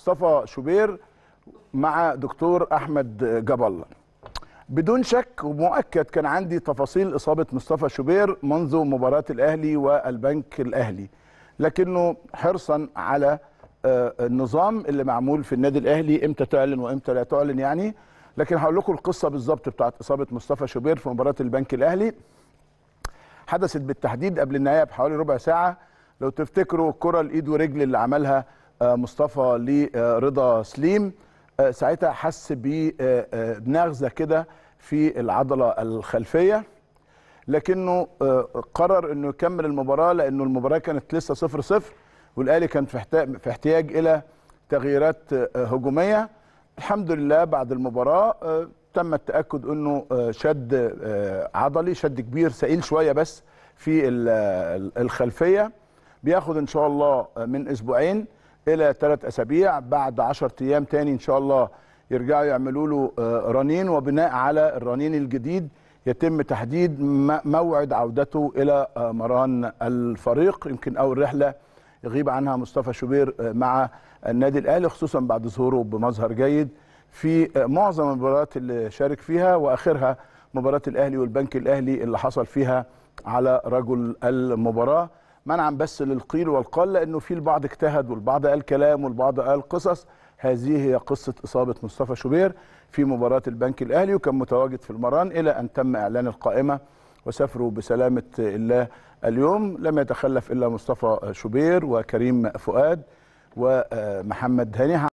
مصطفى شوبير مع دكتور احمد جبل بدون شك ومؤكد كان عندي تفاصيل اصابه مصطفى شوبير منذ مباراه الاهلي والبنك الاهلي لكنه حرصا على آه، النظام اللي معمول في النادي الاهلي امتى تعلن وامتى لا تعلن يعني لكن هقول لكم القصه بالظبط بتاعت اصابه مصطفى شوبير في مباراه البنك الاهلي حدثت بالتحديد قبل النهايه بحوالي ربع ساعه لو تفتكروا الكره الايد ورجل اللي عملها مصطفى لرضا سليم آه، ساعتها حس بنغزه كده في العضله الخلفيه لكنه آه، قرر انه يكمل المباراه لانه المباراه كانت لسه 0 0 والاهلي كان في احتياج الى تغييرات آه، هجوميه الحمد لله بعد المباراه تم التاكد انه شد عضلي شد كبير سائل شويه بس في الخلفيه بياخد ان شاء الله من اسبوعين الى ثلاث اسابيع بعد 10 ايام تاني ان شاء الله يرجعوا يعملوا له آه، رنين وبناء على الرنين الجديد يتم تحديد موعد عودته الى آه، مران الفريق يمكن اول رحله يغيب عنها مصطفى شوبير آه، مع النادي الاهلي خصوصا بعد ظهوره بمظهر جيد في معظم المباريات اللي شارك فيها واخرها مباراه الاهلي والبنك الاهلي اللي حصل فيها على رجل المباراه منعا بس للقيل والقال لانه في البعض اجتهد والبعض قال كلام والبعض قال قصص هذه هي قصه اصابه مصطفى شوبير في مباراه البنك الاهلي وكان متواجد في المران الى ان تم اعلان القائمه وسافروا بسلامه الله اليوم لم يتخلف الا مصطفى شوبير وكريم فؤاد ومحمد هاني